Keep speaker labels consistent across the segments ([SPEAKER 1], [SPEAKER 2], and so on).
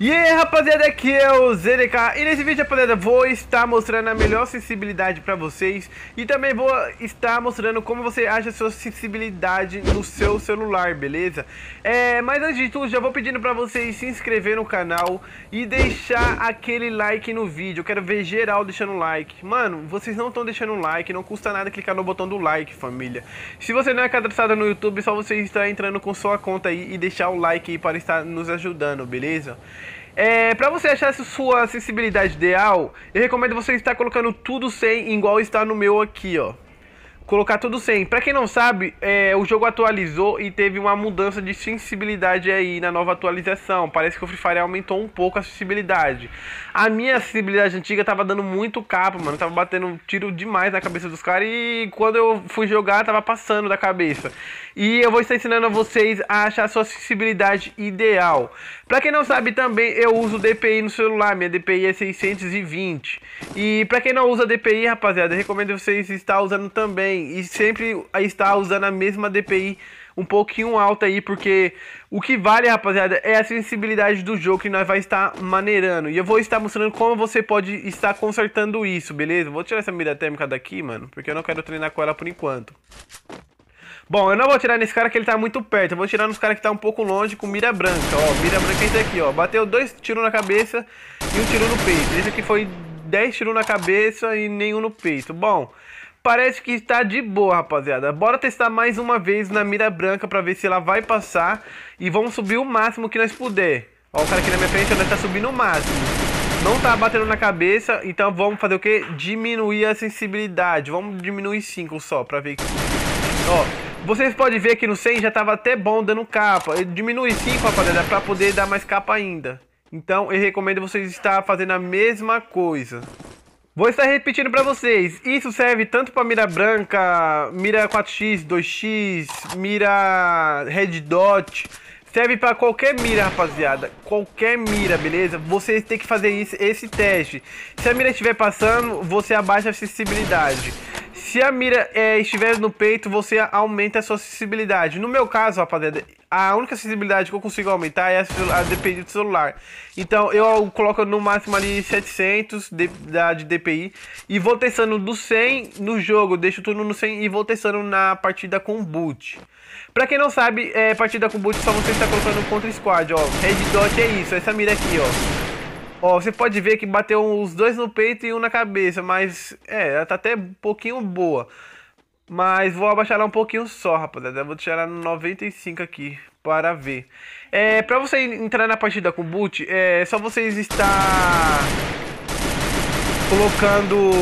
[SPEAKER 1] E aí rapaziada, aqui é o ZDK e nesse vídeo rapaziada vou estar mostrando a melhor sensibilidade para vocês E também vou estar mostrando como você acha a sua sensibilidade no seu celular, beleza? É, mas antes de tudo já vou pedindo para vocês se inscrever no canal e deixar aquele like no vídeo Eu quero ver geral deixando like Mano, vocês não estão deixando like, não custa nada clicar no botão do like família Se você não é cadastrado no YouTube, só você estar entrando com sua conta aí e deixar o like aí para estar nos ajudando, beleza? É, para você achar sua sensibilidade ideal, eu recomendo você estar colocando tudo sem, igual está no meu aqui, ó colocar tudo sem. Para quem não sabe, é, o jogo atualizou e teve uma mudança de sensibilidade aí na nova atualização. Parece que o Free Fire aumentou um pouco a sensibilidade. A minha sensibilidade antiga tava dando muito capa, mano. Tava batendo tiro demais na cabeça dos caras e quando eu fui jogar, tava passando da cabeça. E eu vou estar ensinando a vocês a achar a sua sensibilidade ideal. Para quem não sabe também, eu uso DPI no celular. Minha DPI é 620. E para quem não usa DPI, rapaziada, recomendo vocês estar usando também também. E sempre está usando a mesma DPI um pouquinho alta aí, porque o que vale, rapaziada, é a sensibilidade do jogo que nós vai estar maneirando. E eu vou estar mostrando como você pode estar consertando isso, beleza? Vou tirar essa mira térmica daqui, mano, porque eu não quero treinar com ela por enquanto. Bom, eu não vou tirar nesse cara que ele tá muito perto. Eu vou tirar nos cara que tá um pouco longe com mira branca, ó. Mira branca é esse aqui, ó. Bateu dois tiros na cabeça e um tiro no peito. Esse aqui foi 10 tiros na cabeça e nenhum no peito. Bom, parece que está de boa, rapaziada. Bora testar mais uma vez na mira branca para ver se ela vai passar. E vamos subir o máximo que nós puder. Ó, o cara aqui na minha frente, ela tá subindo o máximo. Não tá batendo na cabeça, então vamos fazer o que? Diminuir a sensibilidade. Vamos diminuir 5 só, pra ver. Ó, vocês podem ver que no 100 já tava até bom dando capa. Eu diminui 5, rapaziada, pra poder dar mais capa ainda. Então, eu recomendo vocês estar fazendo a mesma coisa. Vou estar repetindo para vocês. Isso serve tanto para mira branca, mira 4x, 2x, mira red dot. Serve para qualquer mira, rapaziada. Qualquer mira, beleza? Você tem que fazer esse teste. Se a mira estiver passando, você abaixa a sensibilidade. Se a mira é, estiver no peito, você aumenta a sua sensibilidade. No meu caso, rapaziada, a única sensibilidade que eu consigo aumentar é a, a DPI do celular. Então eu coloco no máximo ali 700 de, da, de DPI e vou testando do 100 no jogo, deixo tudo no 100 e vou testando na partida com boot. Pra quem não sabe, é, partida com boot só você está colocando contra squad, ó. Red dot é isso, essa mira aqui, ó. Ó, você pode ver que bateu os dois no peito e um na cabeça, mas é, ela tá até um pouquinho boa. Mas vou abaixar ela um pouquinho só, rapaziada. vou deixar ela no 95 aqui para ver. É, pra você entrar na partida com o boot, é só vocês estar colocando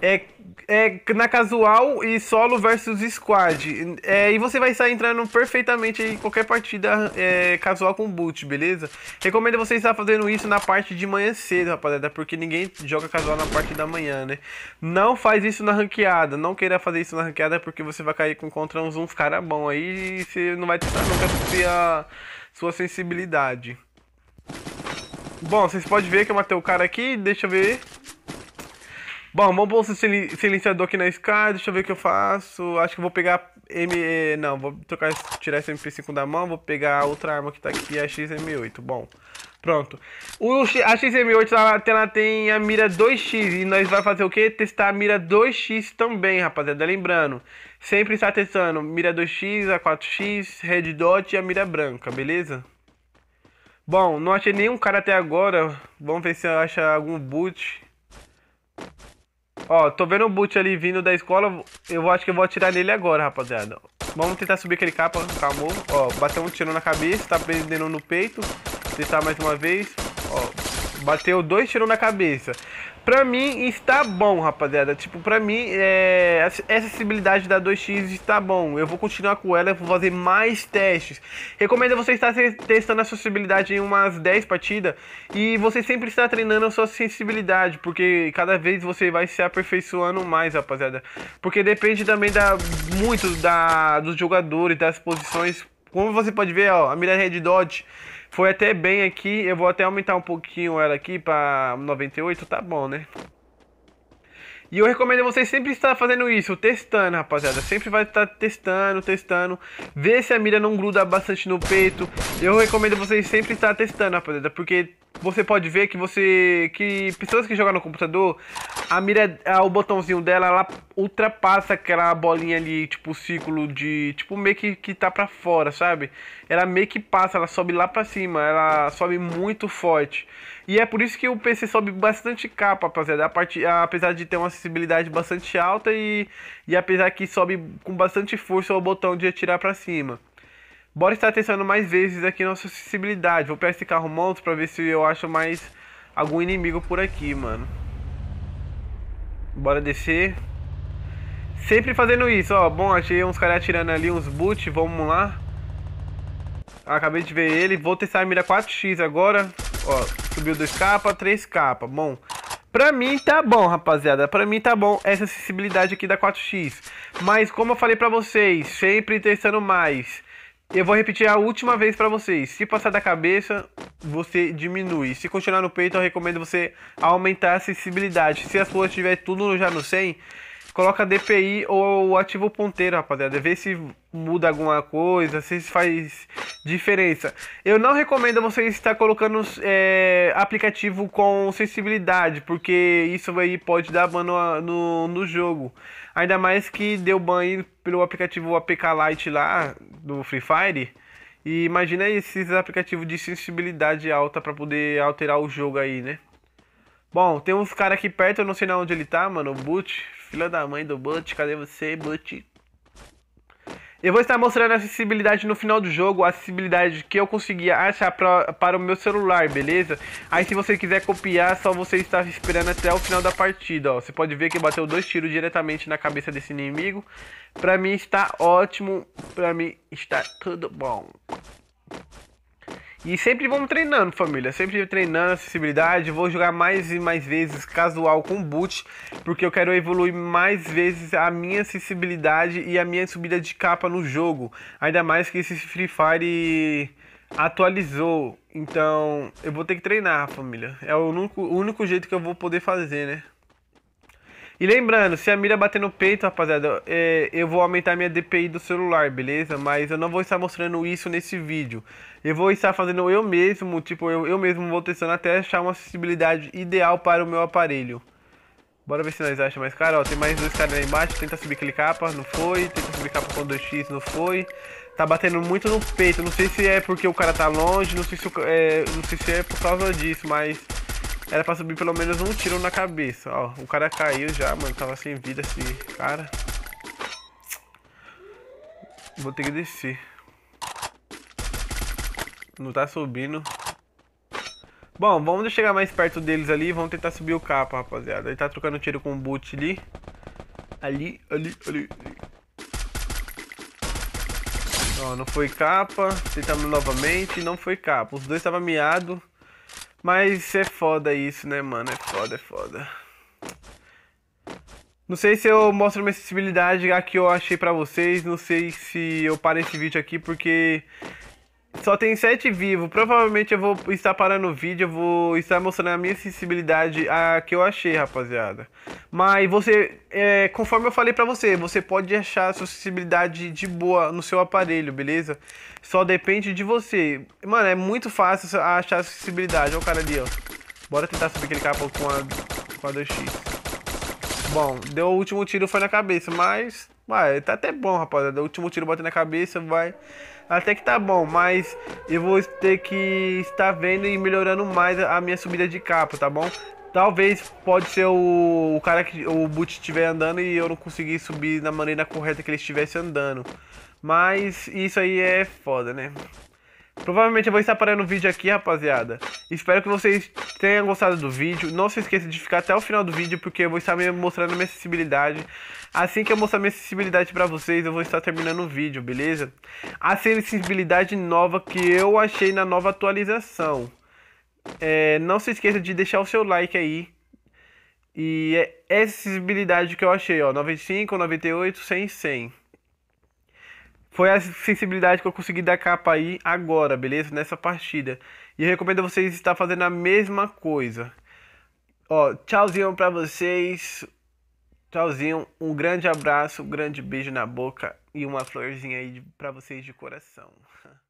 [SPEAKER 1] é, é na casual e solo versus squad. É, e você vai estar entrando perfeitamente em qualquer partida é, casual com boot, beleza? Recomendo você estar fazendo isso na parte de manhã cedo, rapaziada, porque ninguém joga casual na parte da manhã, né? Não faz isso na ranqueada, não queira fazer isso na ranqueada porque você vai cair com contra uns, uns caras bons aí e você não vai testar nunca a sua sensibilidade. Bom, vocês podem ver que eu matei o cara aqui, deixa eu ver... Bom, vamos pôr o silenciador aqui na SCAR, deixa eu ver o que eu faço. Acho que vou pegar M. Não, vou trocar, tirar esse MP5 da mão, vou pegar a outra arma que tá aqui, a XM8. Bom, pronto. O, a XM8 ela, ela tem a mira 2x e nós vamos fazer o quê? Testar a mira 2x também, rapaziada. Lembrando, sempre está testando mira 2x, a 4x, red dot e a mira branca, beleza? Bom, não achei nenhum cara até agora. Vamos ver se eu acho algum boot. Ó, tô vendo o boot ali vindo da escola. Eu acho que eu vou atirar nele agora, rapaziada. Vamos tentar subir aquele capa, calmou. Ó, bateu um tiro na cabeça, tá prendendo no peito. Tentar mais uma vez. Bateu dois tiros na cabeça. Pra mim está bom, rapaziada. Tipo, pra mim, é... essa acessibilidade da 2x está bom. Eu vou continuar com ela, vou fazer mais testes. Recomendo você estar testando a acessibilidade em umas 10 partidas e você sempre está treinando a sua sensibilidade, porque cada vez você vai se aperfeiçoando mais, rapaziada. Porque depende também da muito da dos jogadores, das posições. Como você pode ver, ó, a mira red dot foi até bem aqui, eu vou até aumentar um pouquinho ela aqui pra 98, tá bom, né? E eu recomendo vocês sempre estar fazendo isso, testando, rapaziada. Sempre vai estar testando, testando. Ver se a mira não gruda bastante no peito. Eu recomendo vocês sempre estar testando, rapaziada. Porque você pode ver que você que pessoas que jogam no computador a mira o botãozinho dela ela ultrapassa aquela bolinha ali tipo o círculo de tipo meio que que tá para fora sabe ela meio que passa ela sobe lá para cima ela sobe muito forte e é por isso que o PC sobe bastante capa rapaziada a parte apesar de ter uma acessibilidade bastante alta e e apesar que sobe com bastante força o botão de atirar para cima Bora estar testando mais vezes aqui nossa sensibilidade. Vou pegar esse carro monstro pra ver se eu acho mais algum inimigo por aqui, mano. Bora descer. Sempre fazendo isso, ó. Bom, achei uns caras atirando ali, uns boot. Vamos lá. Ah, acabei de ver ele. Vou testar a mira 4x agora. Ó, subiu 2k, 3k. Bom, pra mim tá bom, rapaziada. Pra mim tá bom essa sensibilidade aqui da 4x. Mas como eu falei pra vocês, sempre testando mais. Eu vou repetir a última vez para vocês. Se passar da cabeça, você diminui. Se continuar no peito, eu recomendo você aumentar a sensibilidade. Se a sua tiver tudo já no 100, Coloca DPI ou ativo ponteiro, rapaziada. Vê se muda alguma coisa, se faz diferença. Eu não recomendo vocês estar colocando é, aplicativo com sensibilidade, porque isso aí pode dar ban no, no, no, jogo. Ainda mais que deu ban pelo aplicativo APK Lite lá do Free Fire. E imagina esses aplicativos de sensibilidade alta para poder alterar o jogo aí, né? Bom, tem uns caras aqui perto, eu não sei na onde ele tá, mano. O Boot, Filha da mãe do Butch, cadê você, Butch? Eu vou estar mostrando a acessibilidade no final do jogo, a acessibilidade que eu conseguia achar pra, para o meu celular, beleza? Aí se você quiser copiar, só você estar esperando até o final da partida, ó. Você pode ver que bateu dois tiros diretamente na cabeça desse inimigo. Pra mim está ótimo, pra mim está tudo bom. E sempre vamos treinando, família. Sempre treinando acessibilidade. Vou jogar mais e mais vezes casual com boot, porque eu quero evoluir mais vezes a minha acessibilidade e a minha subida de capa no jogo. Ainda mais que esse Free Fire atualizou. Então, eu vou ter que treinar, família. É o único, o único jeito que eu vou poder fazer, né? E lembrando, se a mira bater no peito, rapaziada, é, eu vou aumentar minha DPI do celular, beleza? Mas eu não vou estar mostrando isso nesse vídeo. Eu vou estar fazendo eu mesmo, tipo, eu, eu mesmo vou testando até achar uma acessibilidade ideal para o meu aparelho. Bora ver se nós achamos mais cara, ó, tem mais dois caras lá embaixo, tenta subir aquele capa, não foi, tenta subir capa com 2x, não foi. Tá batendo muito no peito, não sei se é porque o cara tá longe, não sei se, é, não sei se é por causa disso, mas... Era pra subir pelo menos um tiro na cabeça. Ó, o cara caiu já, mano. Tava sem vida esse cara. Vou ter que descer. Não tá subindo. Bom, vamos chegar mais perto deles ali. Vamos tentar subir o capa, rapaziada. Ele tá trocando tiro com o boot ali. Ali, ali, ali. Ó, não foi capa. Tentamos novamente. Não foi capa. Os dois estavam miados. Mas é foda isso, né, mano? É foda, é foda. Não sei se eu mostro minha acessibilidade aqui que eu achei pra vocês. Não sei se eu paro esse vídeo aqui, porque só tem sete vivos. Provavelmente eu vou estar parando o vídeo, eu vou estar mostrando a minha sensibilidade a que eu achei, rapaziada. Mas você, é, conforme eu falei pra você, você pode achar a sua sensibilidade de boa no seu aparelho, beleza? Só depende de você. Mano, é muito fácil achar a sensibilidade. Olha o cara ali, ó. Bora tentar subir aquele capô com a, com a 2x. Bom, deu o último tiro foi na cabeça, mas... Ué, tá até bom, rapaziada. O último tiro bateu na cabeça, vai até que tá bom, mas eu vou ter que estar vendo e melhorando mais a minha subida de capa, tá bom? Talvez pode ser o, o cara que o boot estiver andando e eu não conseguir subir da maneira correta que ele estivesse andando. Mas isso aí é foda, né? Provavelmente eu vou estar parando o vídeo aqui, rapaziada. Espero que vocês tenham gostado do vídeo. Não se esqueça de ficar até o final do vídeo, porque eu vou estar mostrando minha acessibilidade. Assim que eu mostrar minha acessibilidade pra vocês, eu vou estar terminando o vídeo, beleza? A sensibilidade nova que eu achei na nova atualização. É, não se esqueça de deixar o seu like aí. E é essa acessibilidade que eu achei, ó. 95, 98, 100, 100 foi a sensibilidade que eu consegui dar capa aí agora, beleza? Nessa partida. E eu recomendo vocês estar fazendo a mesma coisa. Ó, tchauzinho pra vocês. Tchauzinho, um grande abraço, um grande beijo na boca e uma florzinha aí pra vocês de coração.